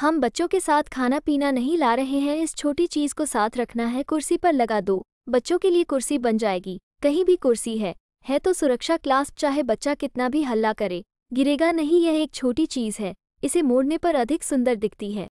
हम बच्चों के साथ खाना पीना नहीं ला रहे हैं इस छोटी चीज को साथ रखना है कुर्सी पर लगा दो बच्चों के लिए कुर्सी बन जाएगी कहीं भी कुर्सी है है तो सुरक्षा क्लास चाहे बच्चा कितना भी हल्ला करे गिरेगा नहीं यह एक छोटी चीज है इसे मोड़ने पर अधिक सुंदर दिखती है